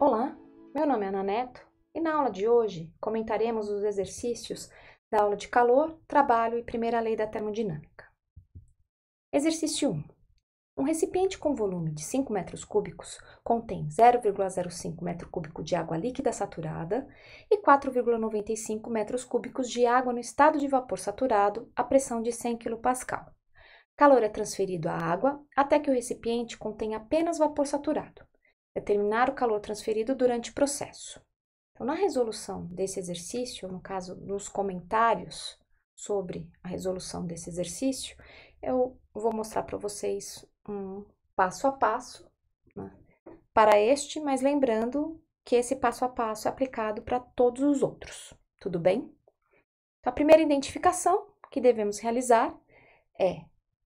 Olá, meu nome é Ana Neto e na aula de hoje comentaremos os exercícios da aula de calor, trabalho e primeira lei da termodinâmica. Exercício 1. Um recipiente com volume de 5 metros cúbicos contém 0,05 metro cúbico de água líquida saturada e 4,95 metros cúbicos de água no estado de vapor saturado a pressão de 100 kPa. Calor é transferido à água até que o recipiente contém apenas vapor saturado. Determinar o calor transferido durante o processo. Então, na resolução desse exercício, no caso, nos comentários sobre a resolução desse exercício, eu vou mostrar para vocês um passo a passo né, para este, mas lembrando que esse passo a passo é aplicado para todos os outros, tudo bem? Então, a primeira identificação que devemos realizar é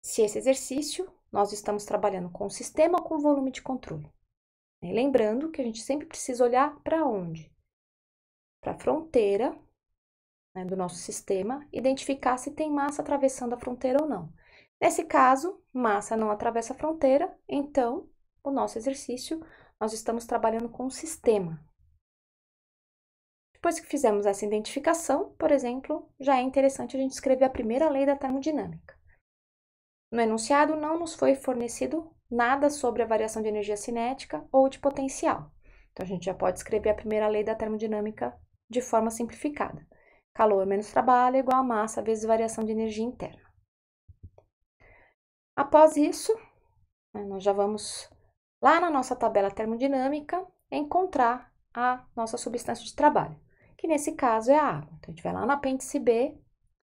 se esse exercício, nós estamos trabalhando com o sistema ou com o volume de controle. E lembrando que a gente sempre precisa olhar para onde? Para a fronteira né, do nosso sistema, identificar se tem massa atravessando a fronteira ou não. Nesse caso, massa não atravessa a fronteira, então, o nosso exercício, nós estamos trabalhando com o sistema, depois que fizemos essa identificação, por exemplo, já é interessante a gente escrever a primeira lei da termodinâmica. No enunciado, não nos foi fornecido nada sobre a variação de energia cinética ou de potencial. Então, a gente já pode escrever a primeira lei da termodinâmica de forma simplificada. Calor menos trabalho é igual a massa vezes variação de energia interna. Após isso, né, nós já vamos lá na nossa tabela termodinâmica encontrar a nossa substância de trabalho, que nesse caso é a água. Então, a gente vai lá no apêndice B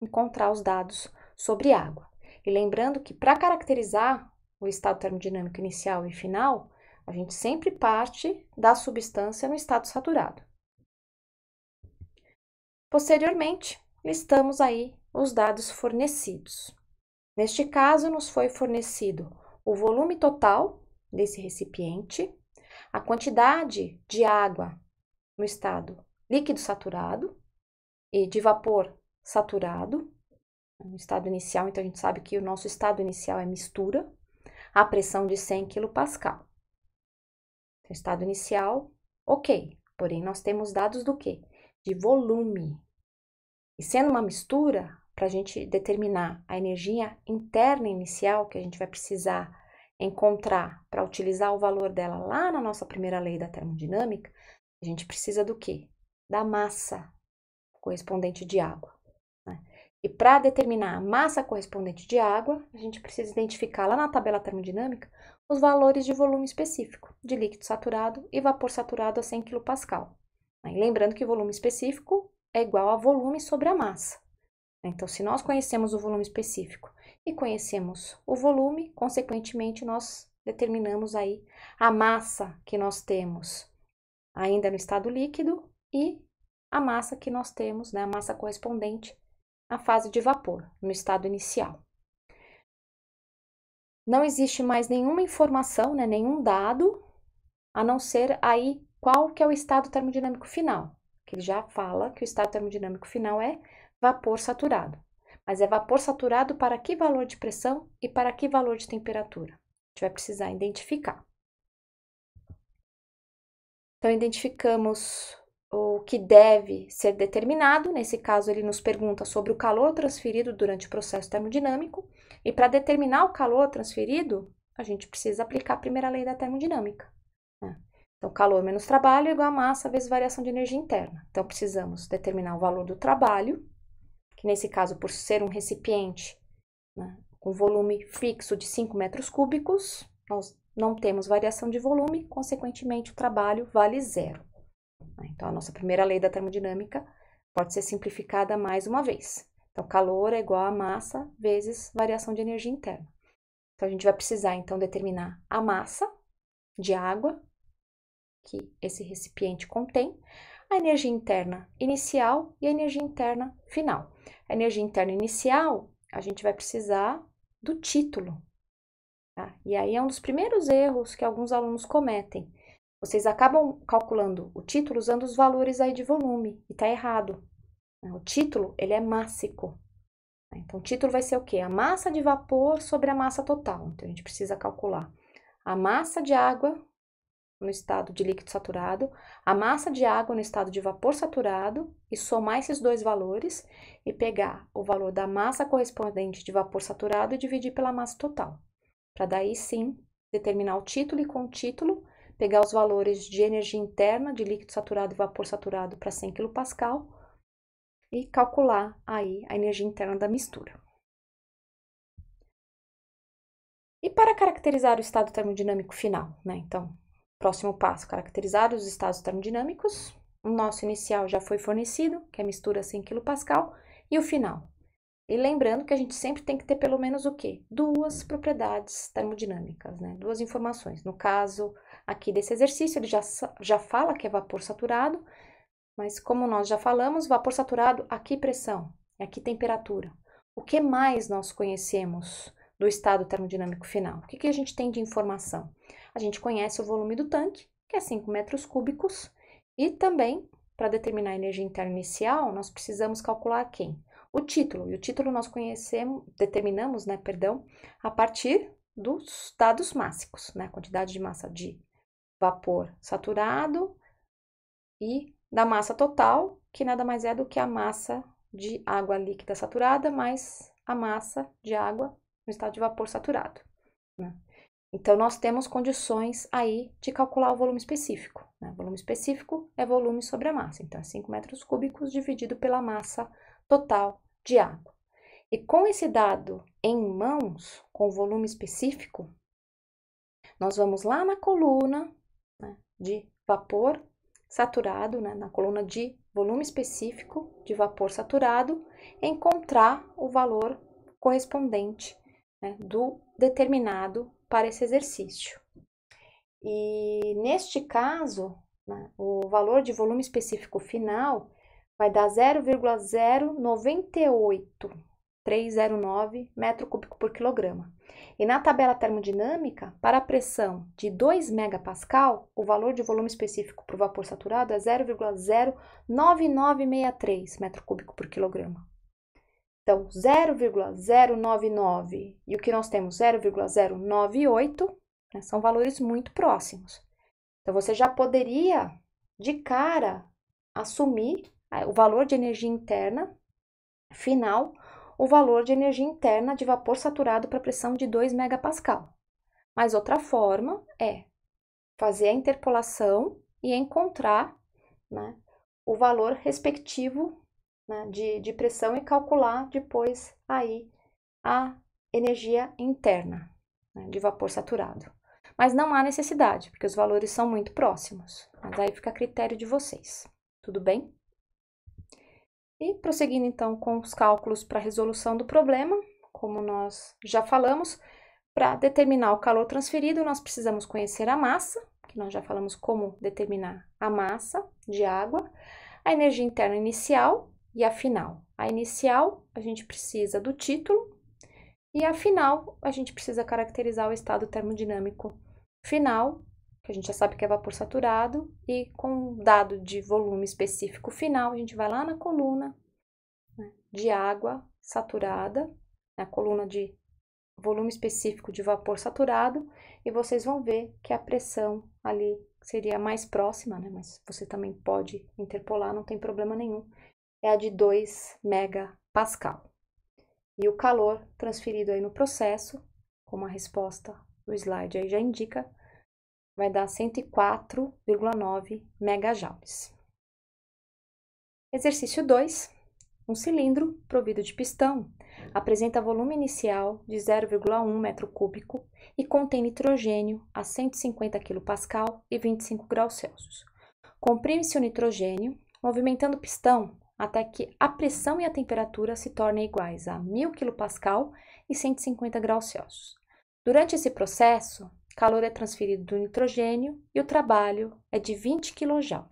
encontrar os dados sobre água. E lembrando que para caracterizar o estado termodinâmico inicial e final, a gente sempre parte da substância no estado saturado. Posteriormente, listamos aí os dados fornecidos. Neste caso, nos foi fornecido o volume total desse recipiente, a quantidade de água no estado líquido saturado e de vapor saturado, um estado inicial, então a gente sabe que o nosso estado inicial é mistura, a pressão de 100 kPa. Então, estado inicial, ok, porém nós temos dados do quê? De volume. E sendo uma mistura, para a gente determinar a energia interna inicial que a gente vai precisar encontrar para utilizar o valor dela lá na nossa primeira lei da termodinâmica, a gente precisa do quê? Da massa correspondente de água. E para determinar a massa correspondente de água, a gente precisa identificar lá na tabela termodinâmica os valores de volume específico de líquido saturado e vapor saturado a 100 kPa. Lembrando que volume específico é igual a volume sobre a massa. Então, se nós conhecemos o volume específico e conhecemos o volume, consequentemente, nós determinamos aí a massa que nós temos ainda no estado líquido e a massa que nós temos, né, a massa correspondente a fase de vapor, no estado inicial. Não existe mais nenhuma informação, né, nenhum dado, a não ser aí qual que é o estado termodinâmico final, que ele já fala que o estado termodinâmico final é vapor saturado. Mas é vapor saturado para que valor de pressão e para que valor de temperatura? A gente vai precisar identificar. Então, identificamos o que deve ser determinado, nesse caso ele nos pergunta sobre o calor transferido durante o processo termodinâmico, e para determinar o calor transferido, a gente precisa aplicar a primeira lei da termodinâmica. Né? Então, calor menos trabalho é igual a massa vezes variação de energia interna. Então, precisamos determinar o valor do trabalho, que nesse caso, por ser um recipiente né, com volume fixo de 5 metros cúbicos, nós não temos variação de volume, consequentemente, o trabalho vale zero. Né? Então, a nossa primeira lei da termodinâmica pode ser simplificada mais uma vez. Então, calor é igual a massa vezes variação de energia interna. Então, a gente vai precisar, então, determinar a massa de água que esse recipiente contém, a energia interna inicial e a energia interna final. A energia interna inicial, a gente vai precisar do título. Tá? E aí é um dos primeiros erros que alguns alunos cometem. Vocês acabam calculando o título usando os valores aí de volume e tá errado. O título, ele é mássico. Então, o título vai ser o quê? A massa de vapor sobre a massa total. Então, a gente precisa calcular a massa de água no estado de líquido saturado, a massa de água no estado de vapor saturado e somar esses dois valores e pegar o valor da massa correspondente de vapor saturado e dividir pela massa total. Para daí sim determinar o título e com o título pegar os valores de energia interna de líquido saturado e vapor saturado para 100 kPa e calcular aí a energia interna da mistura. E para caracterizar o estado termodinâmico final, né? Então, próximo passo, caracterizar os estados termodinâmicos. O nosso inicial já foi fornecido, que é a mistura 100 kPa, e o final. E lembrando que a gente sempre tem que ter pelo menos o quê? Duas propriedades termodinâmicas, né? Duas informações. No caso, aqui desse exercício, ele já, já fala que é vapor saturado, mas como nós já falamos, vapor saturado, aqui pressão, aqui temperatura. O que mais nós conhecemos do estado termodinâmico final? O que, que a gente tem de informação? A gente conhece o volume do tanque, que é 5 metros cúbicos, e também, para determinar a energia interna inicial, nós precisamos calcular quem? O título, e o título nós conhecemos, determinamos, né, perdão, a partir dos dados mássicos, né, a quantidade de massa de vapor saturado e da massa total, que nada mais é do que a massa de água líquida saturada mais a massa de água no estado de vapor saturado. Né? Então, nós temos condições aí de calcular o volume específico. Né? Volume específico é volume sobre a massa. Então, é 5 metros cúbicos dividido pela massa total de água. E com esse dado em mãos, com o volume específico, nós vamos lá na coluna né, de vapor saturado, né, na coluna de volume específico de vapor saturado, encontrar o valor correspondente né, do determinado para esse exercício. E neste caso, né, o valor de volume específico final vai dar 0,098309 metro cúbico por quilograma. E na tabela termodinâmica, para a pressão de 2 MPa, o valor de volume específico para o vapor saturado é 0,09963 m3 por quilograma. Então, 0,099 e o que nós temos 0,098 né, são valores muito próximos. Então, você já poderia, de cara, assumir ah, o valor de energia interna final o valor de energia interna de vapor saturado para pressão de 2 MPa. Mas outra forma é fazer a interpolação e encontrar né, o valor respectivo né, de, de pressão e calcular depois aí a energia interna né, de vapor saturado. Mas não há necessidade, porque os valores são muito próximos. Mas aí fica a critério de vocês. Tudo bem? E prosseguindo então com os cálculos para resolução do problema, como nós já falamos, para determinar o calor transferido, nós precisamos conhecer a massa, que nós já falamos como determinar a massa de água, a energia interna inicial e a final. A inicial, a gente precisa do título, e a final, a gente precisa caracterizar o estado termodinâmico final que a gente já sabe que é vapor saturado, e com dado de volume específico final, a gente vai lá na coluna né, de água saturada, na coluna de volume específico de vapor saturado, e vocês vão ver que a pressão ali seria mais próxima, né, mas você também pode interpolar, não tem problema nenhum, é a de 2 megapascal. E o calor transferido aí no processo, como a resposta do slide aí já indica, vai dar 104,9 megajoules. Exercício 2. Um cilindro provido de pistão apresenta volume inicial de 0,1 metro cúbico e contém nitrogênio a 150 kPa e 25 graus Celsius. Comprime-se o nitrogênio, movimentando o pistão até que a pressão e a temperatura se tornem iguais a 1000 kPa e 150 graus Celsius. Durante esse processo, calor é transferido do nitrogênio e o trabalho é de 20 kJ.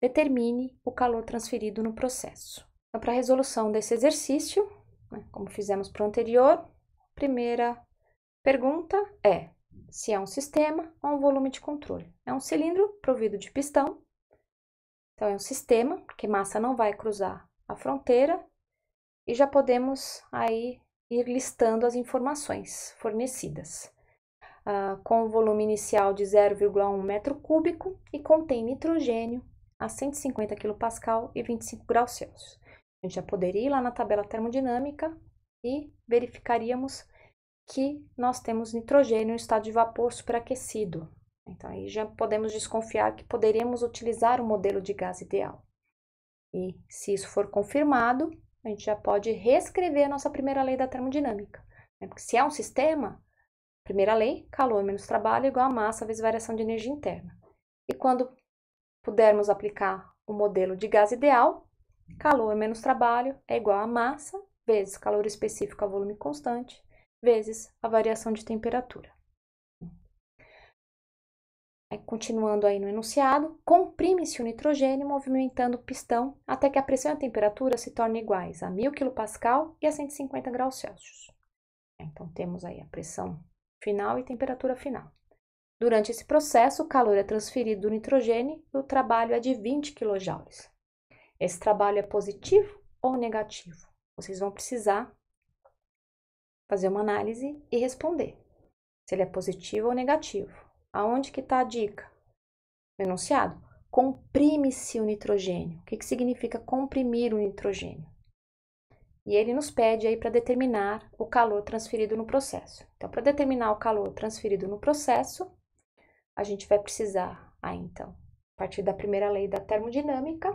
Determine o calor transferido no processo. Então, para a resolução desse exercício, né, como fizemos para o anterior, primeira pergunta é se é um sistema ou um volume de controle. É um cilindro provido de pistão, então é um sistema, porque massa não vai cruzar a fronteira, e já podemos aí ir listando as informações fornecidas uh, com volume inicial de 0,1 metro cúbico e contém nitrogênio a 150 kPa e 25 graus Celsius. A gente já poderia ir lá na tabela termodinâmica e verificaríamos que nós temos nitrogênio em estado de vapor superaquecido. Então, aí já podemos desconfiar que poderemos utilizar o modelo de gás ideal. E se isso for confirmado, a gente já pode reescrever a nossa primeira lei da termodinâmica. Né? Porque se é um sistema, Primeira lei, calor menos trabalho igual a massa vezes variação de energia interna. E quando pudermos aplicar o modelo de gás ideal, calor menos trabalho é igual a massa vezes calor específico a volume constante vezes a variação de temperatura. continuando aí no enunciado, comprime-se o nitrogênio movimentando o pistão até que a pressão e a temperatura se tornem iguais a 1000 kPa e a 150 graus Celsius. Então, temos aí a pressão final e temperatura final. Durante esse processo, o calor é transferido do nitrogênio e o trabalho é de 20 kJ. Esse trabalho é positivo ou negativo? Vocês vão precisar fazer uma análise e responder se ele é positivo ou negativo. Aonde que está a dica? enunciado. Comprime-se o nitrogênio. O que, que significa comprimir o nitrogênio? E ele nos pede aí para determinar o calor transferido no processo. Então, para determinar o calor transferido no processo, a gente vai precisar, aí então, a partir da primeira lei da termodinâmica,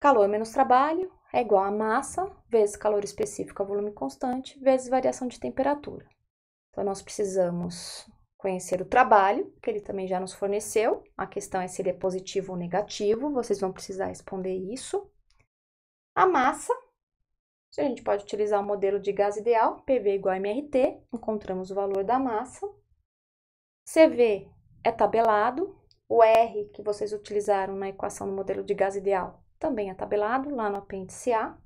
calor menos trabalho é igual a massa vezes calor específico a volume constante vezes variação de temperatura. Então, nós precisamos conhecer o trabalho, que ele também já nos forneceu. A questão é se ele é positivo ou negativo, vocês vão precisar responder isso. A massa, a gente pode utilizar o modelo de gás ideal, PV igual a MRT, encontramos o valor da massa. CV é tabelado, o R que vocês utilizaram na equação do modelo de gás ideal também é tabelado, lá no apêndice A.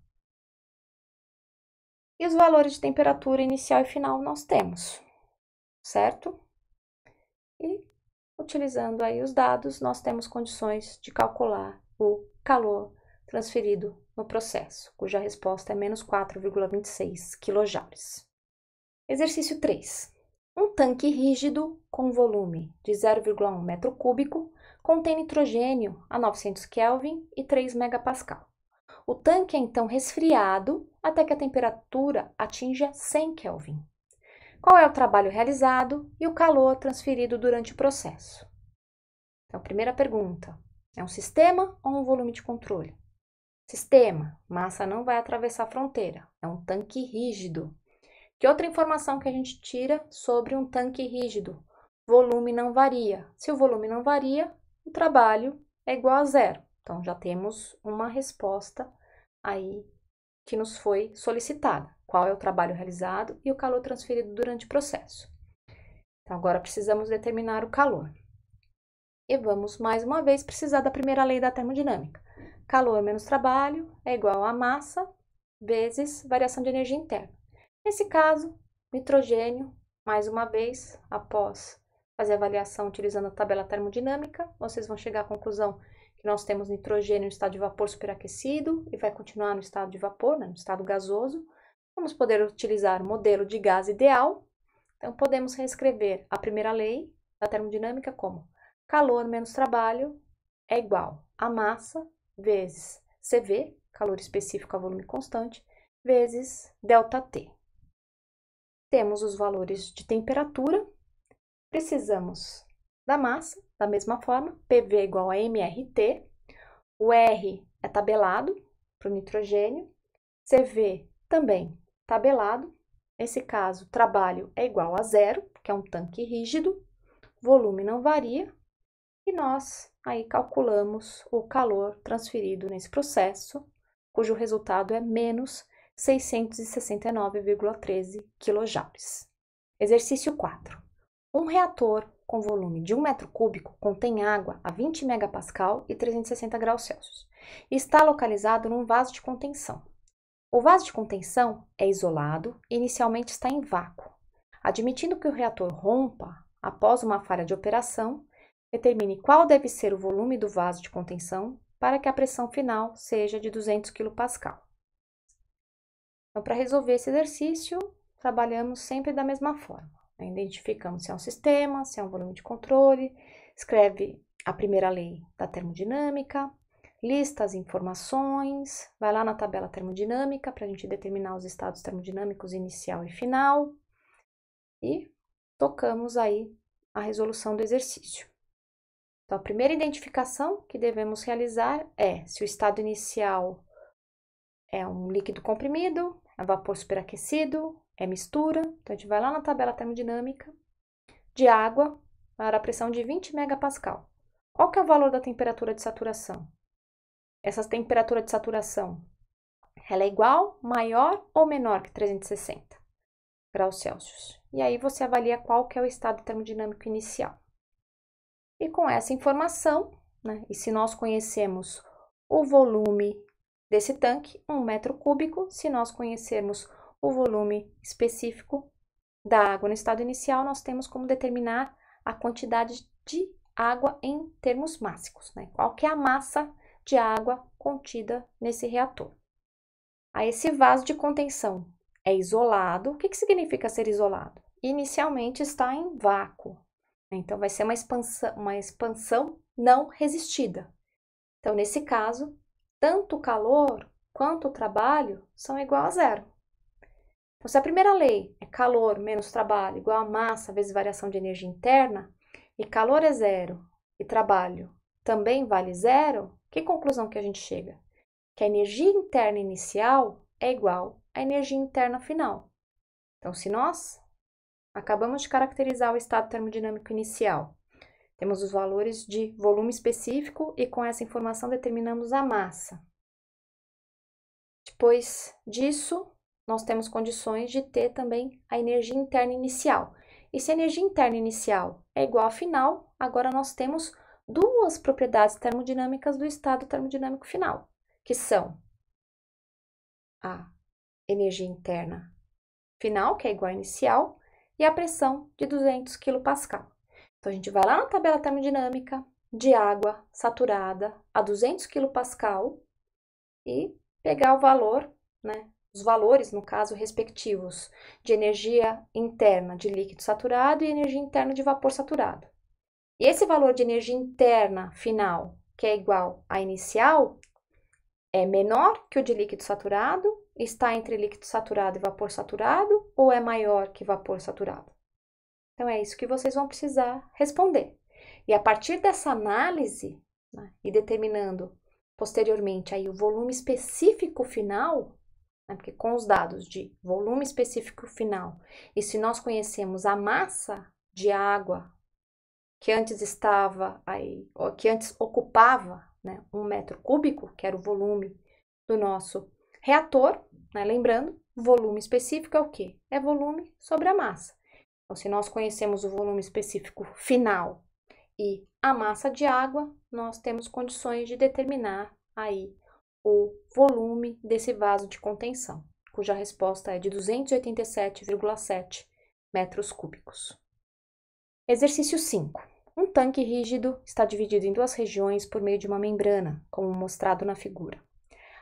E os valores de temperatura inicial e final nós temos, certo? E utilizando aí os dados, nós temos condições de calcular o calor transferido no processo, cuja resposta é menos 4,26 kJ. Exercício 3. Um tanque rígido com volume de 0,1 metro cúbico contém nitrogênio a 900 Kelvin e 3 megapascal. O tanque é então resfriado até que a temperatura atinja 100 Kelvin. Qual é o trabalho realizado e o calor transferido durante o processo? Então, primeira pergunta: é um sistema ou um volume de controle? Sistema: massa não vai atravessar a fronteira, é um tanque rígido. Que outra informação que a gente tira sobre um tanque rígido? Volume não varia. Se o volume não varia, o trabalho é igual a zero. Então já temos uma resposta aí que nos foi solicitada. Qual é o trabalho realizado e o calor transferido durante o processo. Então agora precisamos determinar o calor. E vamos mais uma vez precisar da primeira lei da termodinâmica. Calor é menos trabalho é igual a massa vezes variação de energia interna. Nesse caso, nitrogênio, mais uma vez, após fazer a avaliação utilizando a tabela termodinâmica, vocês vão chegar à conclusão que nós temos nitrogênio no estado de vapor superaquecido e vai continuar no estado de vapor, né, no estado gasoso. Vamos poder utilizar o modelo de gás ideal. Então, podemos reescrever a primeira lei da termodinâmica como calor menos trabalho é igual a massa vezes CV, calor específico a volume constante, vezes ΔT. Temos os valores de temperatura, precisamos da massa, da mesma forma, PV igual a MRT, o R é tabelado para o nitrogênio, CV também tabelado, nesse caso, trabalho é igual a zero, que é um tanque rígido, volume não varia, e nós aí calculamos o calor transferido nesse processo, cujo resultado é menos 669,13 kJ. Exercício 4. Um reator com volume de 1 metro cúbico contém água a 20 MPa e 360 graus Celsius está localizado num vaso de contenção. O vaso de contenção é isolado e inicialmente está em vácuo. Admitindo que o reator rompa após uma falha de operação, Determine qual deve ser o volume do vaso de contenção para que a pressão final seja de 200 kPa. Então, para resolver esse exercício, trabalhamos sempre da mesma forma. Né? Identificamos se é um sistema, se é um volume de controle, escreve a primeira lei da termodinâmica, lista as informações, vai lá na tabela termodinâmica para a gente determinar os estados termodinâmicos inicial e final e tocamos aí a resolução do exercício. Então, a primeira identificação que devemos realizar é se o estado inicial é um líquido comprimido, é vapor superaquecido, é mistura. Então, a gente vai lá na tabela termodinâmica de água para a pressão de 20 MPa. Qual que é o valor da temperatura de saturação? Essa temperatura de saturação, ela é igual, maior ou menor que 360 graus Celsius? E aí você avalia qual que é o estado termodinâmico inicial. E com essa informação, né, e se nós conhecemos o volume desse tanque, um metro cúbico, se nós conhecermos o volume específico da água no estado inicial, nós temos como determinar a quantidade de água em termos mássicos, né? qual que é a massa de água contida nesse reator. Aí, esse vaso de contenção é isolado. O que, que significa ser isolado? Inicialmente está em vácuo, então, vai ser uma expansão, uma expansão não resistida. Então, nesse caso, tanto o calor quanto o trabalho são igual a zero. Então, se a primeira lei é calor menos trabalho igual a massa vezes variação de energia interna, e calor é zero e trabalho também vale zero, que conclusão que a gente chega? Que a energia interna inicial é igual à energia interna final. Então, se nós Acabamos de caracterizar o estado termodinâmico inicial. Temos os valores de volume específico e com essa informação determinamos a massa. Depois disso, nós temos condições de ter também a energia interna inicial. E se a energia interna inicial é igual à final, agora nós temos duas propriedades termodinâmicas do estado termodinâmico final, que são a energia interna final, que é igual à inicial, e a pressão de 200 kPa. Então, a gente vai lá na tabela termodinâmica de água saturada a 200 kPa e pegar o valor, né, os valores, no caso, respectivos de energia interna de líquido saturado e energia interna de vapor saturado. E esse valor de energia interna final, que é igual à inicial, é menor que o de líquido saturado está entre líquido saturado e vapor saturado ou é maior que vapor saturado? Então é isso que vocês vão precisar responder. E a partir dessa análise né, e determinando posteriormente aí o volume específico final, né, porque com os dados de volume específico final e se nós conhecemos a massa de água que antes estava aí, que antes ocupava né, um metro cúbico, que era o volume do nosso reator, né? Lembrando, volume específico é o quê? É volume sobre a massa. Então, se nós conhecemos o volume específico final e a massa de água, nós temos condições de determinar aí o volume desse vaso de contenção, cuja resposta é de 287,7 metros cúbicos. Exercício 5. Um tanque rígido está dividido em duas regiões por meio de uma membrana, como mostrado na figura.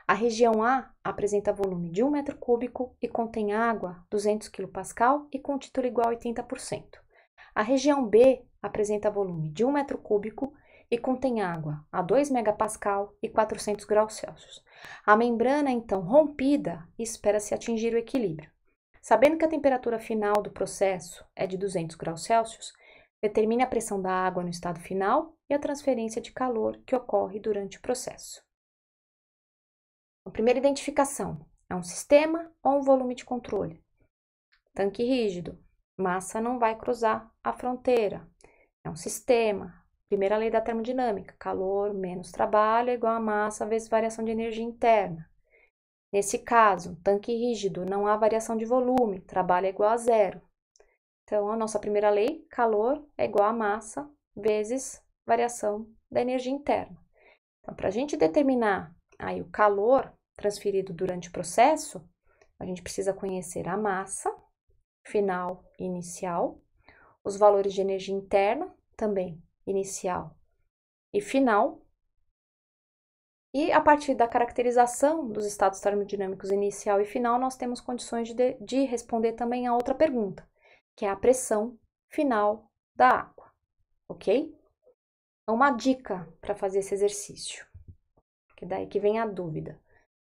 A região A apresenta volume de 1 metro cúbico e contém água 200 kPa e com título igual a 80%. A região B apresenta volume de 1 metro cúbico e contém água a 2 MPa e 400 graus Celsius. A membrana, então rompida, espera-se atingir o equilíbrio. Sabendo que a temperatura final do processo é de 200 graus Celsius, determine a pressão da água no estado final e a transferência de calor que ocorre durante o processo. A então, primeira identificação é um sistema ou um volume de controle. Tanque rígido, massa não vai cruzar a fronteira. É um sistema. Primeira lei da termodinâmica: calor menos trabalho é igual a massa vezes variação de energia interna. Nesse caso, tanque rígido, não há variação de volume, trabalho é igual a zero. Então, a nossa primeira lei, calor é igual a massa vezes variação da energia interna. Então, para a gente determinar aí o calor transferido durante o processo, a gente precisa conhecer a massa final e inicial, os valores de energia interna também inicial e final, e a partir da caracterização dos estados termodinâmicos inicial e final, nós temos condições de, de responder também a outra pergunta, que é a pressão final da água, ok? Então, uma dica para fazer esse exercício que daí que vem a dúvida.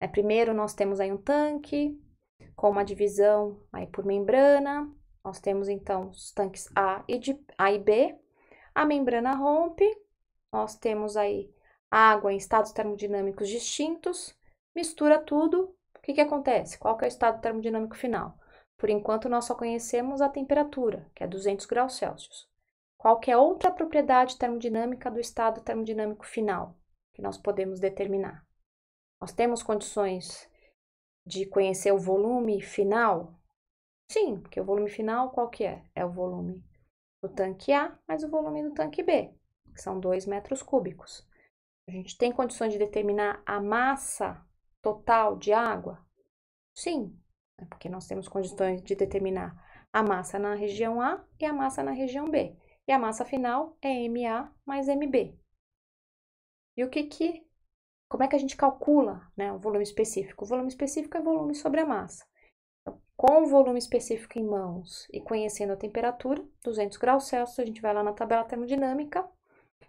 É, primeiro nós temos aí um tanque com uma divisão aí por membrana, nós temos então os tanques A e, de, A e B, a membrana rompe, nós temos aí água em estados termodinâmicos distintos, mistura tudo, o que, que acontece? Qual que é o estado termodinâmico final? Por enquanto, nós só conhecemos a temperatura, que é 200 graus Celsius. Qual que é outra propriedade termodinâmica do estado termodinâmico final? que nós podemos determinar. Nós temos condições de conhecer o volume final? Sim, porque o volume final qual que é? É o volume do tanque A mais o volume do tanque B, que são 2 metros cúbicos. A gente tem condições de determinar a massa total de água? Sim, é porque nós temos condições de determinar a massa na região A e a massa na região B. E a massa final é MA mais MB. E o que que, como é que a gente calcula né, o volume específico? O volume específico é volume sobre a massa. Então, com o volume específico em mãos e conhecendo a temperatura, 200 graus Celsius, a gente vai lá na tabela termodinâmica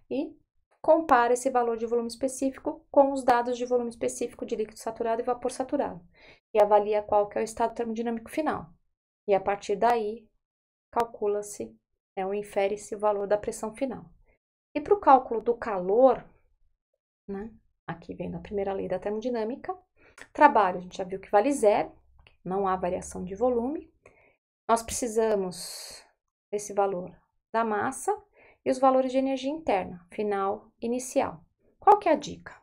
e compara esse valor de volume específico com os dados de volume específico de líquido saturado e vapor saturado e avalia qual que é o estado termodinâmico final. E a partir daí, calcula-se, né, ou infere-se o valor da pressão final. E para o cálculo do calor, né? Aqui vendo a primeira lei da termodinâmica. Trabalho, a gente já viu que vale zero, não há variação de volume. Nós precisamos desse valor da massa e os valores de energia interna, final, inicial. Qual que é a dica?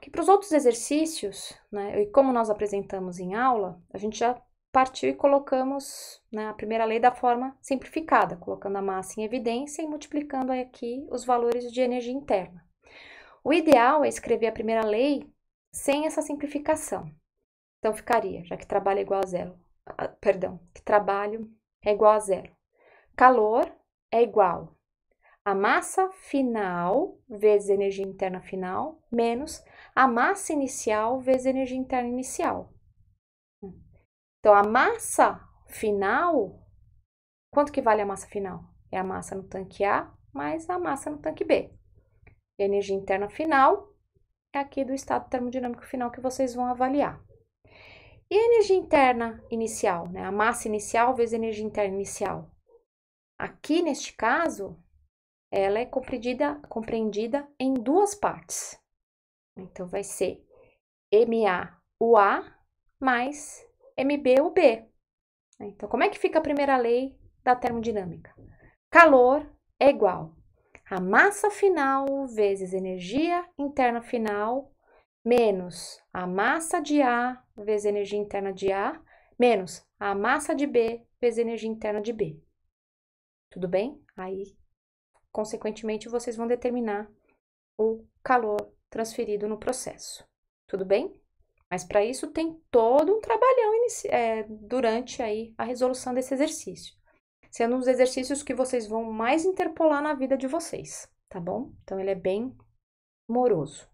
Que para os outros exercícios, né, e como nós apresentamos em aula, a gente já partiu e colocamos né, a primeira lei da forma simplificada, colocando a massa em evidência e multiplicando aqui os valores de energia interna. O ideal é escrever a primeira lei sem essa simplificação. Então ficaria, já que trabalho é igual a zero. Ah, perdão, que trabalho é igual a zero. Calor é igual a massa final vezes energia interna final menos a massa inicial vezes energia interna inicial. Hum. Então a massa final, quanto que vale a massa final? É a massa no tanque A mais a massa no tanque B energia interna final é aqui do estado termodinâmico final que vocês vão avaliar. E a energia interna inicial, né? A massa inicial vezes a energia interna inicial. Aqui, neste caso, ela é compreendida, compreendida em duas partes. Então, vai ser MAUA mais MBUB. Então, como é que fica a primeira lei da termodinâmica? Calor é igual a massa final vezes energia interna final menos a massa de A vezes energia interna de A menos a massa de B vezes energia interna de B. Tudo bem? Aí, consequentemente, vocês vão determinar o calor transferido no processo. Tudo bem? Mas para isso tem todo um trabalhão é, durante aí a resolução desse exercício sendo uns exercícios que vocês vão mais interpolar na vida de vocês, tá bom? Então, ele é bem moroso.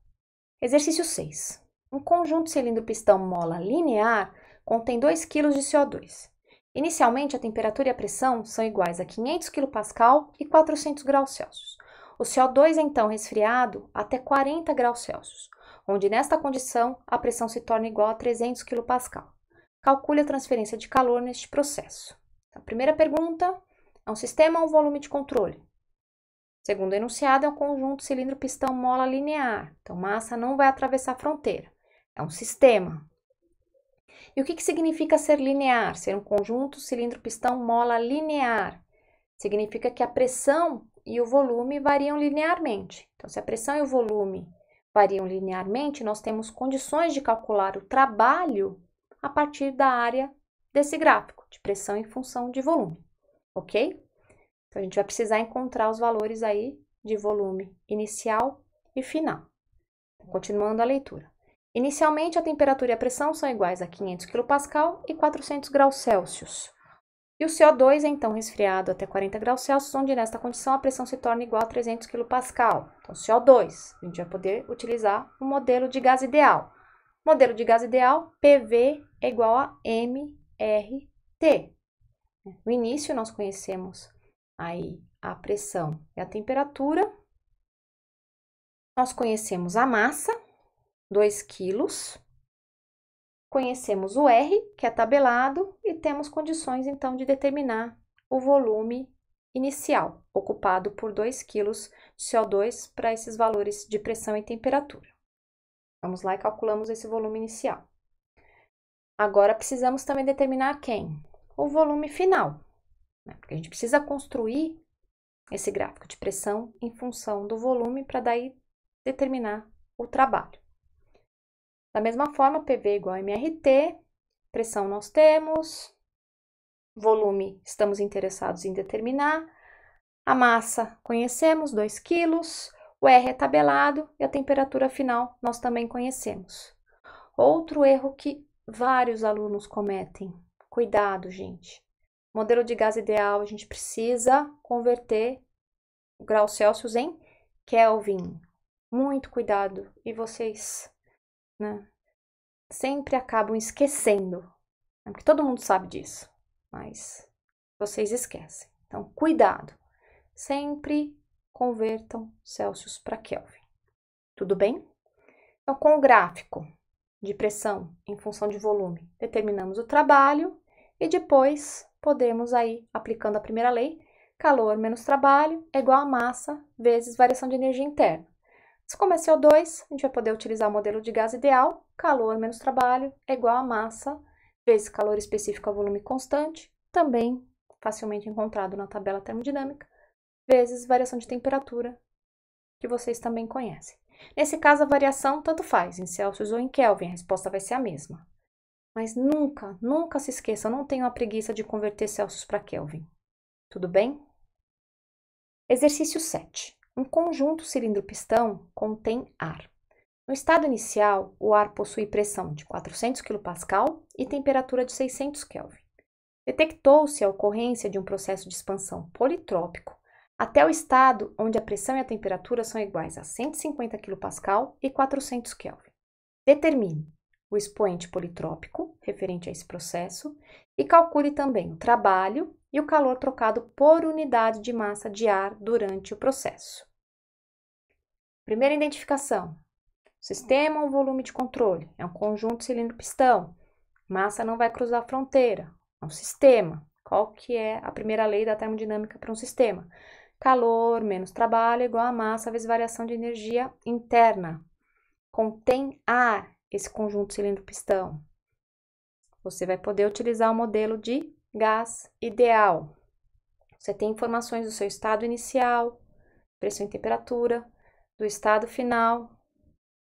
Exercício 6. Um conjunto cilindro-pistão mola linear contém 2 kg de CO2. Inicialmente, a temperatura e a pressão são iguais a 500 kPa e 400 graus Celsius. O CO2 é então resfriado até 40 graus Celsius, onde nesta condição a pressão se torna igual a 300 kPa. Calcule a transferência de calor neste processo. A primeira pergunta é um sistema ou um volume de controle? Segundo enunciado, é um conjunto cilindro-pistão-mola linear. Então, massa não vai atravessar a fronteira. É um sistema. E o que, que significa ser linear? Ser um conjunto cilindro-pistão-mola linear. Significa que a pressão e o volume variam linearmente. Então, se a pressão e o volume variam linearmente, nós temos condições de calcular o trabalho a partir da área desse gráfico de pressão em função de volume, ok? Então, a gente vai precisar encontrar os valores aí de volume inicial e final. Então, continuando a leitura. Inicialmente, a temperatura e a pressão são iguais a 500 kPa e 400 graus Celsius. E o CO2 é então resfriado até 40 graus Celsius, onde nesta condição a pressão se torna igual a 300 kPa. Então, CO2, a gente vai poder utilizar o um modelo de gás ideal. Modelo de gás ideal, PV é igual a MR T. No início, nós conhecemos aí a pressão e a temperatura. Nós conhecemos a massa, 2 quilos. Conhecemos o R, que é tabelado, e temos condições, então, de determinar o volume inicial, ocupado por 2 quilos de CO2 para esses valores de pressão e temperatura. Vamos lá e calculamos esse volume inicial. Agora precisamos também determinar quem? O volume final, né? porque a gente precisa construir esse gráfico de pressão em função do volume para daí determinar o trabalho. Da mesma forma, PV igual a MRT, pressão nós temos, volume estamos interessados em determinar, a massa conhecemos, 2 kg, o R é tabelado e a temperatura final nós também conhecemos. Outro erro que vários alunos cometem. Cuidado, gente. Modelo de gás ideal, a gente precisa converter o grau Celsius em Kelvin. Muito cuidado. E vocês, né? Sempre acabam esquecendo. Né? Porque todo mundo sabe disso, mas vocês esquecem. Então, cuidado. Sempre convertam Celsius para Kelvin. Tudo bem? Então, com o gráfico, de pressão em função de volume, determinamos o trabalho e depois podemos aí, aplicando a primeira lei, calor menos trabalho é igual a massa vezes variação de energia interna. Se como é CO2, a gente vai poder utilizar o modelo de gás ideal, calor menos trabalho é igual a massa vezes calor específico a volume constante, também facilmente encontrado na tabela termodinâmica, vezes variação de temperatura, que vocês também conhecem. Nesse caso, a variação tanto faz, em Celsius ou em Kelvin, a resposta vai ser a mesma. Mas nunca, nunca se esqueça, eu não tenho a preguiça de converter Celsius para Kelvin. Tudo bem? Exercício 7. Um conjunto cilindro-pistão contém ar. No estado inicial, o ar possui pressão de 400 kPa e temperatura de 600 Kelvin. Detectou-se a ocorrência de um processo de expansão politrópico até o estado onde a pressão e a temperatura são iguais a 150 kPa e 400 Kelvin. Determine o expoente politrópico referente a esse processo e calcule também o trabalho e o calor trocado por unidade de massa de ar durante o processo. Primeira identificação: sistema ou volume de controle é um conjunto cilindro-pistão. Massa não vai cruzar a fronteira, é um sistema. Qual que é a primeira lei da termodinâmica para um sistema? Calor menos trabalho é igual a massa vezes variação de energia interna. Contém ar esse conjunto cilindro-pistão. Você vai poder utilizar o modelo de gás ideal. Você tem informações do seu estado inicial, pressão e temperatura, do estado final,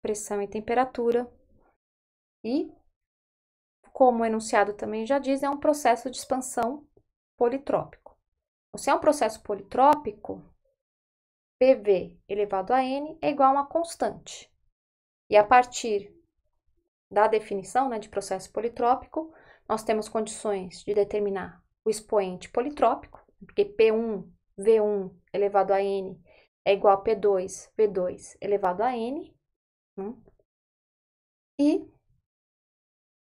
pressão e temperatura. E, como o enunciado também já diz, é um processo de expansão politrópico se é um processo politrópico, PV elevado a N é igual a uma constante. E a partir da definição né, de processo politrópico, nós temos condições de determinar o expoente politrópico, porque P1, V1 elevado a N é igual a P2, V2 elevado a N. Né? E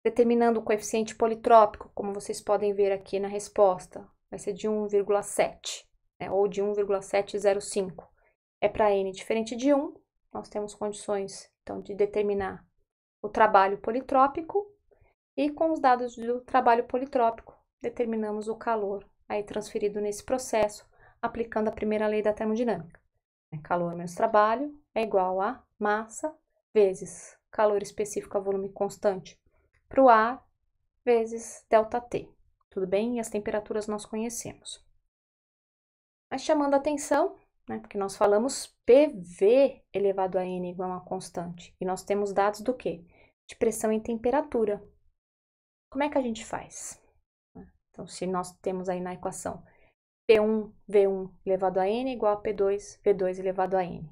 determinando o coeficiente politrópico, como vocês podem ver aqui na resposta, vai ser de 1,7, né, ou de 1,705. É para n diferente de 1, nós temos condições então de determinar o trabalho politrópico e com os dados do trabalho politrópico determinamos o calor aí transferido nesse processo, aplicando a primeira lei da termodinâmica. É, calor menos trabalho é igual a massa vezes calor específico a volume constante para o ar vezes delta T tudo bem? E as temperaturas nós conhecemos. Mas chamando a atenção, né, porque nós falamos PV elevado a N igual a uma constante, e nós temos dados do quê? De pressão e temperatura. Como é que a gente faz? Então, se nós temos aí na equação P1, V1 elevado a N igual a P2, V2 elevado a N.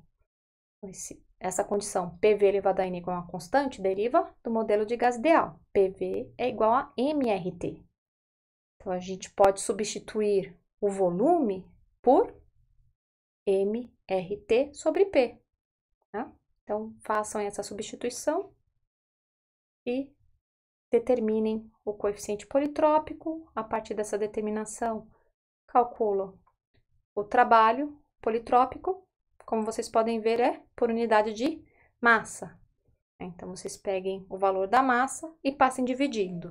Então, esse, essa condição PV elevado a N igual a uma constante deriva do modelo de gás ideal. PV é igual a MRT. Então, a gente pode substituir o volume por MRT sobre P. Tá? Então, façam essa substituição e determinem o coeficiente politrópico. A partir dessa determinação, calculo o trabalho politrópico. Como vocês podem ver, é por unidade de massa. Então, vocês peguem o valor da massa e passem dividindo.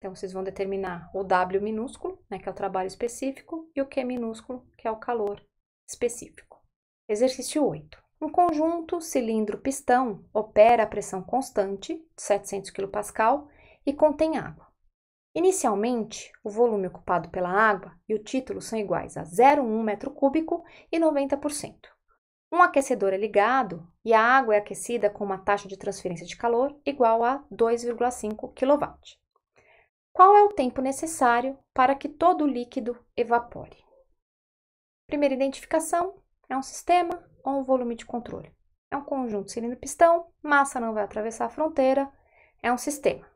Então, vocês vão determinar o W minúsculo, né, que é o trabalho específico, e o Q minúsculo, que é o calor específico. Exercício 8. Um conjunto cilindro-pistão opera a pressão constante, 700 kPa, e contém água. Inicialmente, o volume ocupado pela água e o título são iguais a 0,1 m3 e 90%. Um aquecedor é ligado e a água é aquecida com uma taxa de transferência de calor igual a 2,5 kW. Qual é o tempo necessário para que todo o líquido evapore? Primeira identificação é um sistema ou um volume de controle. É um conjunto cilindro-pistão, massa não vai atravessar a fronteira, é um sistema.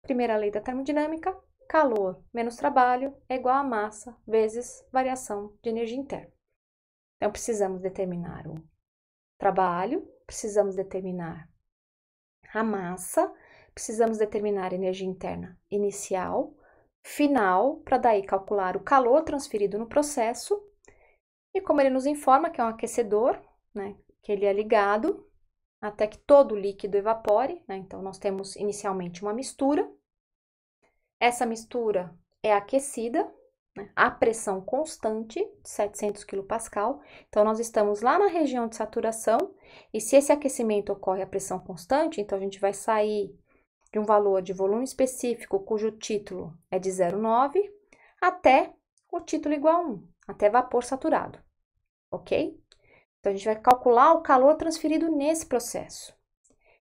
Primeira lei da termodinâmica, calor menos trabalho é igual a massa vezes variação de energia interna. Então, precisamos determinar o trabalho, precisamos determinar a massa precisamos determinar a energia interna inicial, final, para daí calcular o calor transferido no processo. E como ele nos informa que é um aquecedor, né, que ele é ligado até que todo o líquido evapore, né, então nós temos inicialmente uma mistura. Essa mistura é aquecida né, a pressão constante, 700 kPa. Então nós estamos lá na região de saturação e se esse aquecimento ocorre a pressão constante, então a gente vai sair de um valor de volume específico cujo título é de 0,9 até o título igual a 1, até vapor saturado, ok? Então, a gente vai calcular o calor transferido nesse processo.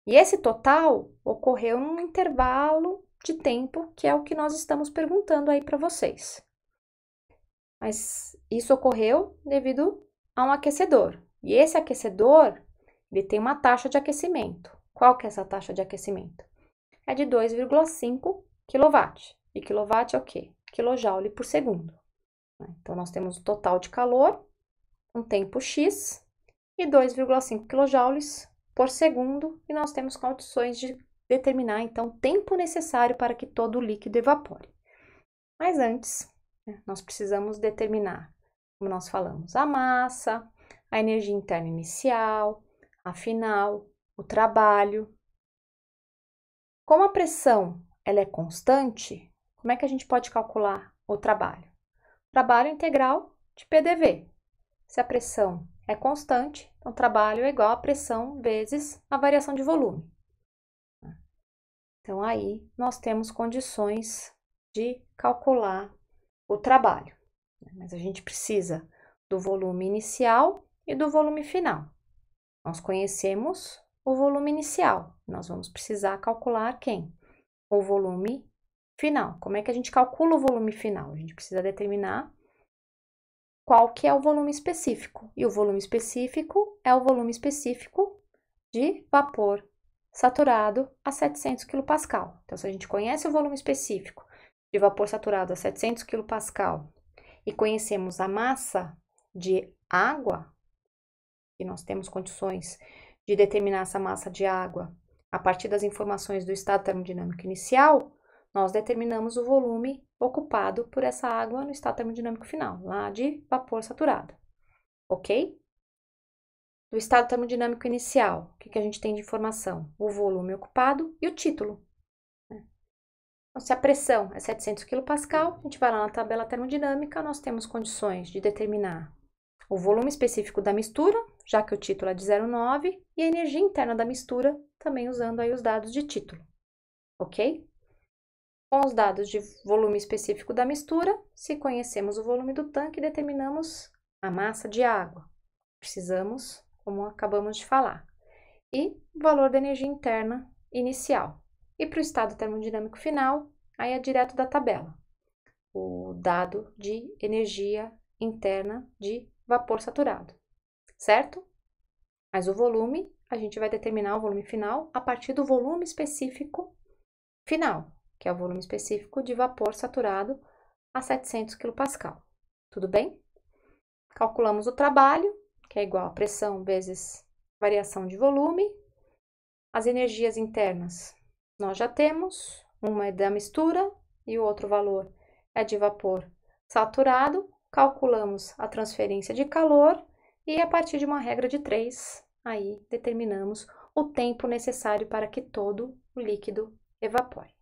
E esse total ocorreu num intervalo de tempo, que é o que nós estamos perguntando aí para vocês. Mas isso ocorreu devido a um aquecedor. E esse aquecedor, ele tem uma taxa de aquecimento. Qual que é essa taxa de aquecimento? é de 2,5 kW. E kW é o quê? Quilojoule por segundo. Né? Então, nós temos o total de calor, um tempo x e 2,5 kJ por segundo, e nós temos condições de determinar, então, o tempo necessário para que todo o líquido evapore. Mas antes, né, nós precisamos determinar, como nós falamos, a massa, a energia interna inicial, a final, o trabalho, como a pressão ela é constante, como é que a gente pode calcular o trabalho? Trabalho integral de PDV. Se a pressão é constante, então trabalho é igual a pressão vezes a variação de volume. Então, aí nós temos condições de calcular o trabalho. Né? Mas a gente precisa do volume inicial e do volume final. Nós conhecemos o volume inicial. Nós vamos precisar calcular quem? O volume final. Como é que a gente calcula o volume final? A gente precisa determinar qual que é o volume específico. E o volume específico é o volume específico de vapor saturado a 700 kPa. Então, se a gente conhece o volume específico de vapor saturado a 700 kPa e conhecemos a massa de água, e nós temos condições de determinar essa massa de água a partir das informações do estado termodinâmico inicial, nós determinamos o volume ocupado por essa água no estado termodinâmico final, lá de vapor saturado. Ok? Do estado termodinâmico inicial, o que, que a gente tem de informação? O volume ocupado e o título. Né? Então, se a pressão é 700 kPa, a gente vai lá na tabela termodinâmica, nós temos condições de determinar o volume específico da mistura, já que o título é de 0,9, e a energia interna da mistura, também usando aí os dados de título, ok? Com os dados de volume específico da mistura, se conhecemos o volume do tanque, determinamos a massa de água. Precisamos, como acabamos de falar, e o valor da energia interna inicial. E para o estado termodinâmico final, aí é direto da tabela, o dado de energia interna de vapor saturado certo? Mas o volume, a gente vai determinar o volume final a partir do volume específico final, que é o volume específico de vapor saturado a 700 kPa. Tudo bem? Calculamos o trabalho, que é igual a pressão vezes variação de volume. As energias internas nós já temos, uma é da mistura e o outro valor é de vapor saturado. Calculamos a transferência de calor e a partir de uma regra de 3, aí determinamos o tempo necessário para que todo o líquido evapore.